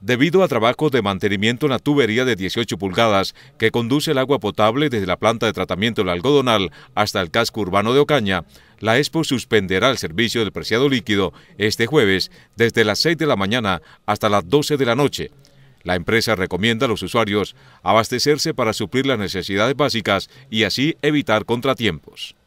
debido a trabajos de mantenimiento en la tubería de 18 pulgadas que conduce el agua potable desde la planta de tratamiento del algodonal hasta el casco urbano de Ocaña, la Expo suspenderá el servicio del preciado líquido este jueves desde las 6 de la mañana hasta las 12 de la noche. La empresa recomienda a los usuarios abastecerse para suplir las necesidades básicas y así evitar contratiempos.